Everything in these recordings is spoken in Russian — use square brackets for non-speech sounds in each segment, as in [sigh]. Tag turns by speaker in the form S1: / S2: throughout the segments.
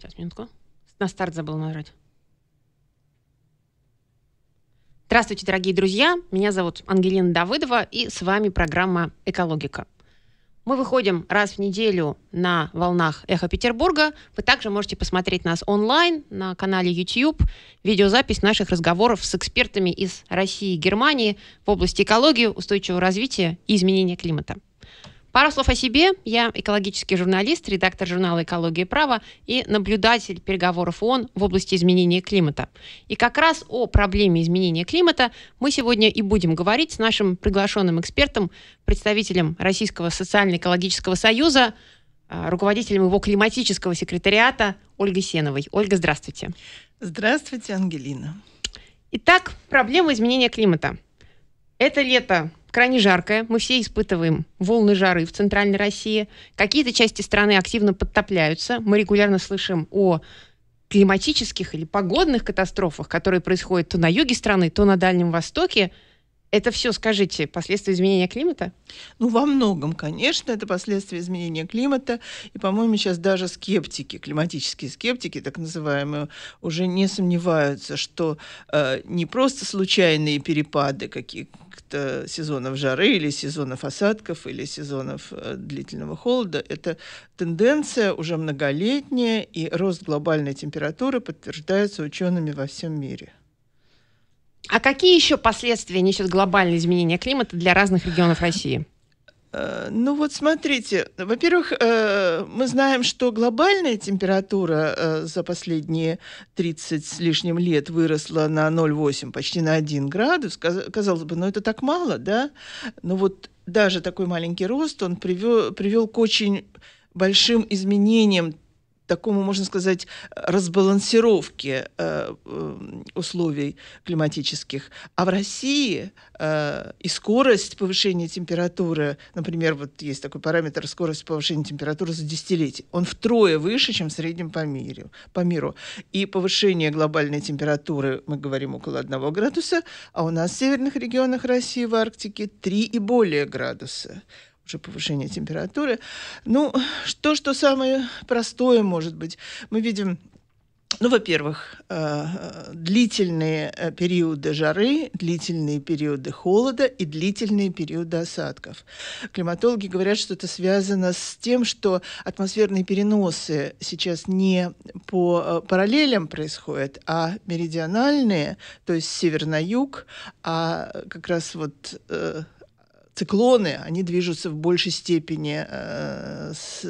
S1: Сейчас, минутку. На старт забыл нажать. Здравствуйте, дорогие друзья. Меня зовут Ангелина Давыдова, и с вами программа «Экологика». Мы выходим раз в неделю на волнах «Эхо Петербурга». Вы также можете посмотреть нас онлайн на канале YouTube, видеозапись наших разговоров с экспертами из России и Германии в области экологии, устойчивого развития и изменения климата. Пару слов о себе. Я экологический журналист, редактор журнала «Экология и право» и наблюдатель переговоров ООН в области изменения климата. И как раз о проблеме изменения климата мы сегодня и будем говорить с нашим приглашенным экспертом, представителем Российского социально-экологического союза, а, руководителем его климатического секретариата Ольгой Сеновой. Ольга, здравствуйте.
S2: Здравствуйте, Ангелина.
S1: Итак, проблема изменения климата. Это лето крайне жаркая. Мы все испытываем волны жары в Центральной России. Какие-то части страны активно подтопляются. Мы регулярно слышим о климатических или погодных катастрофах, которые происходят то на юге страны, то на Дальнем Востоке – это все, скажите, последствия изменения климата?
S2: Ну, во многом, конечно, это последствия изменения климата. И, по-моему, сейчас даже скептики, климатические скептики, так называемые, уже не сомневаются, что э, не просто случайные перепады каких-то сезонов жары или сезонов осадков или сезонов э, длительного холода, это тенденция уже многолетняя, и рост глобальной температуры подтверждается учеными во всем мире.
S1: А какие еще последствия несет глобальное изменение климата для разных регионов России?
S2: Э, ну вот смотрите, во-первых, э, мы знаем, что глобальная температура э, за последние 30 с лишним лет выросла на 0,8, почти на 1 градус. Казалось бы, но ну это так мало, да? Но вот даже такой маленький рост, он привел, привел к очень большим изменениям такому, можно сказать, разбалансировке э, э, условий климатических. А в России э, и скорость повышения температуры, например, вот есть такой параметр скорость повышения температуры за десятилетие, он втрое выше, чем в среднем по миру. По миру. И повышение глобальной температуры, мы говорим, около 1 градуса, а у нас в северных регионах России, в Арктике, 3 и более градуса же повышение температуры. Ну, то, что самое простое может быть. Мы видим ну, во-первых, э, длительные э, периоды жары, длительные периоды холода и длительные периоды осадков. Климатологи говорят, что это связано с тем, что атмосферные переносы сейчас не по э, параллелям происходят, а меридиональные, то есть север на юг, а как раз вот циклоны, они движутся в большей степени э, с,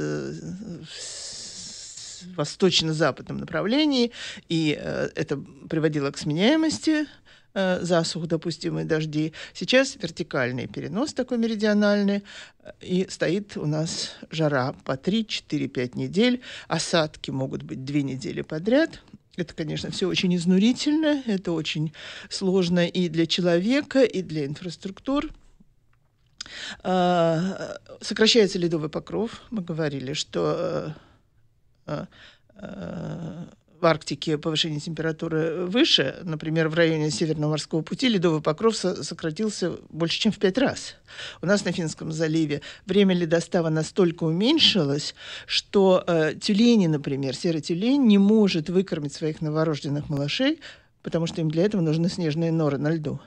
S2: с восточно-западном направлении, и э, это приводило к сменяемости э, засух, и дожди. Сейчас вертикальный перенос такой меридиональный, э, и стоит у нас жара по 3-4-5 недель. Осадки могут быть 2 недели подряд. Это, конечно, все очень изнурительно, это очень сложно и для человека, и для инфраструктур. Э, сокращается ледовый покров. Мы говорили, что э, э, в Арктике повышение температуры выше, например, в районе Северного морского пути ледовый покров сократился больше, чем в пять раз. У нас на Финском заливе время ледостава настолько уменьшилось, что э, тюлени, например, серый тюлень не может выкормить своих новорожденных малышей, потому что им для этого нужны снежные норы на льду.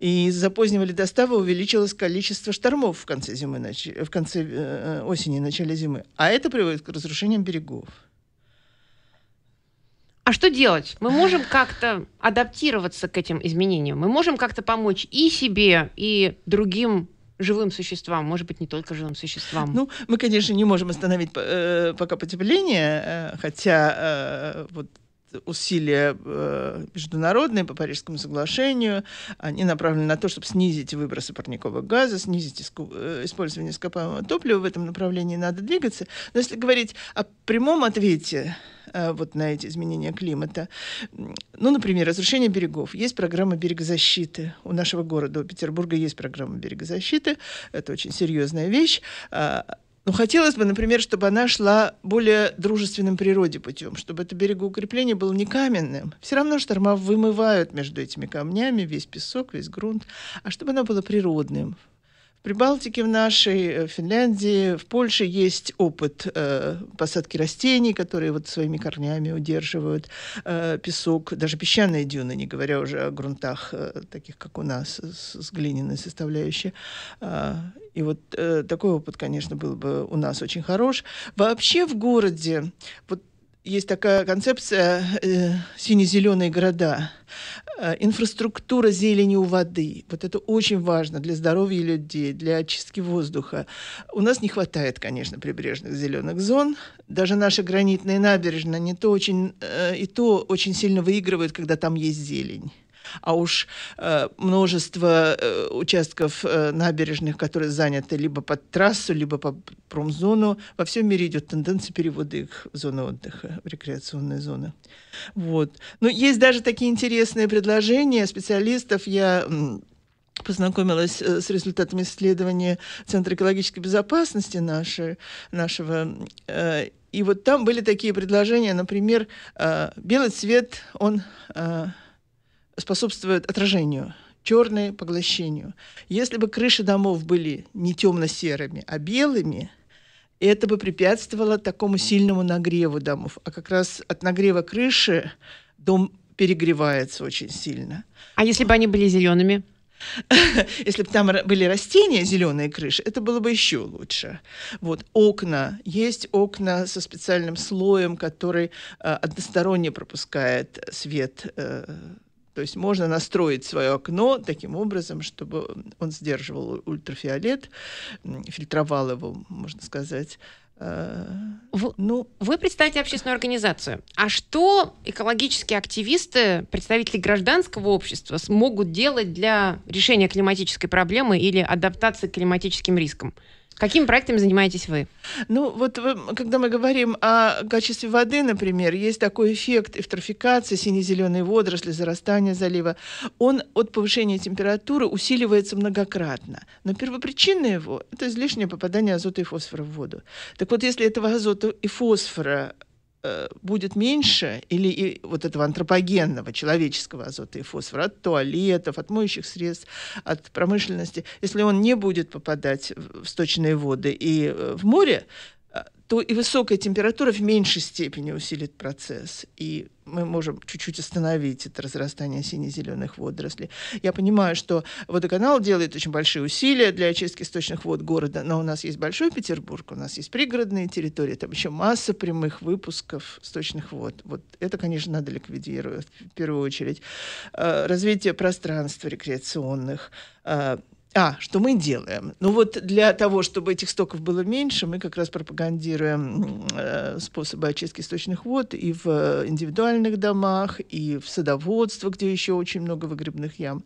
S2: И из-за позднего ледостава увеличилось количество штормов в конце, зимы, в конце э, э осени и начале зимы. А это приводит к разрушениям берегов. А что делать?
S1: Мы можем как-то адаптироваться к этим изменениям. Мы можем как-то помочь и себе, и другим живым существам,
S2: может быть, не только живым существам. Ну, мы, конечно, не можем остановить э, пока потепление, э, хотя э, вот усилия э, международные по Парижскому соглашению, они направлены на то, чтобы снизить выбросы парниковых газа, снизить э, использование ископаемого топлива. В этом направлении надо двигаться. Но если говорить о прямом ответе э, вот на эти изменения климата. Ну, например, разрушение берегов. Есть программа берегозащиты. У нашего города, у Петербурга, есть программа берегозащиты. Это очень серьезная вещь. А, ну хотелось бы, например, чтобы она шла более дружественным природе путем, чтобы это берегоукрепление было не каменным. Все равно шторма вымывают между этими камнями весь песок, весь грунт, а чтобы оно было природным, Прибалтике в нашей, в э, Финляндии, в Польше есть опыт э, посадки растений, которые вот своими корнями удерживают э, песок, даже песчаные дюны, не говоря уже о грунтах э, таких, как у нас, с, с глиняной составляющей. Э, и вот э, такой опыт, конечно, был бы у нас очень хорош. Вообще в городе, вот есть такая концепция э, сине-зеленые города, э, инфраструктура зелени у воды. Вот это очень важно для здоровья людей, для очистки воздуха. У нас не хватает, конечно, прибрежных зеленых зон. Даже наша гранитная набережная не то очень, э, и то очень сильно выигрывает, когда там есть зелень а уж э, множество э, участков э, набережных, которые заняты либо под трассу, либо по промзону, во всем мире идет тенденция перевода их в зону отдыха, в рекреационные зоны. Вот. Но ну, есть даже такие интересные предложения специалистов. Я познакомилась э, с результатами исследования Центра экологической безопасности нашей, нашего. Э, и вот там были такие предложения, например, э, белый цвет, он способствует отражению, черное поглощению. Если бы крыши домов были не темно-серыми, а белыми, это бы препятствовало такому сильному нагреву домов. А как раз от нагрева крыши дом перегревается очень сильно. А если бы они были зелеными? [laughs] Если бы там были растения, зеленые крыши, это было бы еще лучше. Вот окна. Есть окна со специальным слоем, который э, односторонне пропускает свет э, то есть можно настроить свое окно таким образом, чтобы он сдерживал ультрафиолет, фильтровал его, можно сказать. Э, вы, ну, вы
S1: представите общественную организацию. А что экологические активисты, представители гражданского общества смогут делать для решения климатической проблемы или адаптации к климатическим рискам? Какими проектами занимаетесь вы?
S2: Ну, вот э, когда мы говорим о качестве воды, например, есть такой эффект эвтрофикации, сине-зеленые водоросли, зарастание залива. Он от повышения температуры усиливается многократно. Но первопричина его – это излишнее попадание азота и фосфора в воду. Так вот, если этого азота и фосфора Э, будет меньше, или и вот этого антропогенного, человеческого азота и фосфора, от туалетов, от моющих средств, от промышленности, если он не будет попадать в сточные воды и э, в море, э, то и высокая температура в меньшей степени усилит процесс. И мы можем чуть-чуть остановить это разрастание сине-зеленых водорослей. Я понимаю, что водоканал делает очень большие усилия для очистки источных вод города, но у нас есть Большой Петербург, у нас есть пригородные территории, там еще масса прямых выпусков источных вод. Вот это, конечно, надо ликвидировать в первую очередь. А, развитие пространств рекреационных, а, а, что мы делаем? Ну вот для того, чтобы этих стоков было меньше, мы как раз пропагандируем э, способы очистки источных вод и в индивидуальных домах, и в садоводство, где еще очень много выгребных ям.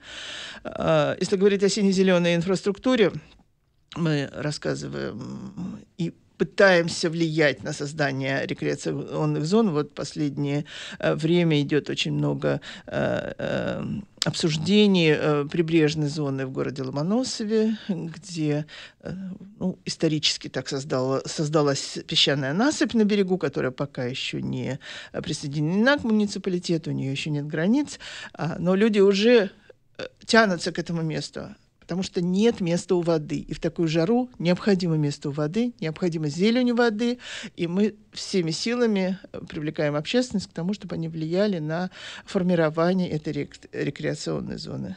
S2: Э, если говорить о сине-зеленой инфраструктуре, мы рассказываем пытаемся влиять на создание рекреационных зон. Вот последнее э, время идет очень много э, э, обсуждений прибрежной зоны в городе Ломоносове, где ну, исторически так создала, создалась песчаная насыпь на берегу, которая пока еще не присоединена к муниципалитету, у нее еще нет границ, а, но люди уже тянутся к этому месту потому что нет места у воды. И в такую жару необходимо место у воды, необходимо зелень у воды, и мы всеми силами э, привлекаем общественность к тому, чтобы они влияли на формирование этой рек- рекреационной зоны.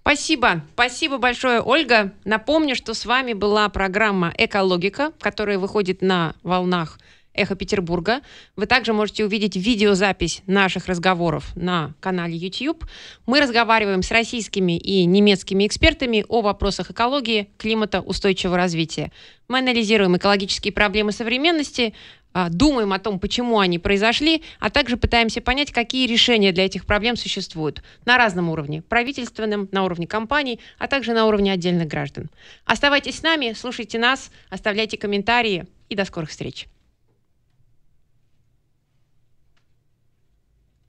S1: Спасибо. Спасибо большое, Ольга. Напомню, что с вами была программа «Экологика», которая выходит на волнах «Эхо Петербурга». Вы также можете увидеть видеозапись наших разговоров на канале YouTube. Мы разговариваем с российскими и немецкими экспертами о вопросах экологии, климата, устойчивого развития. Мы анализируем экологические проблемы современности, а, думаем о том, почему они произошли, а также пытаемся понять, какие решения для этих проблем существуют на разном уровне, правительственном, на уровне компаний, а также на уровне отдельных граждан. Оставайтесь с нами, слушайте нас, оставляйте комментарии и до скорых встреч.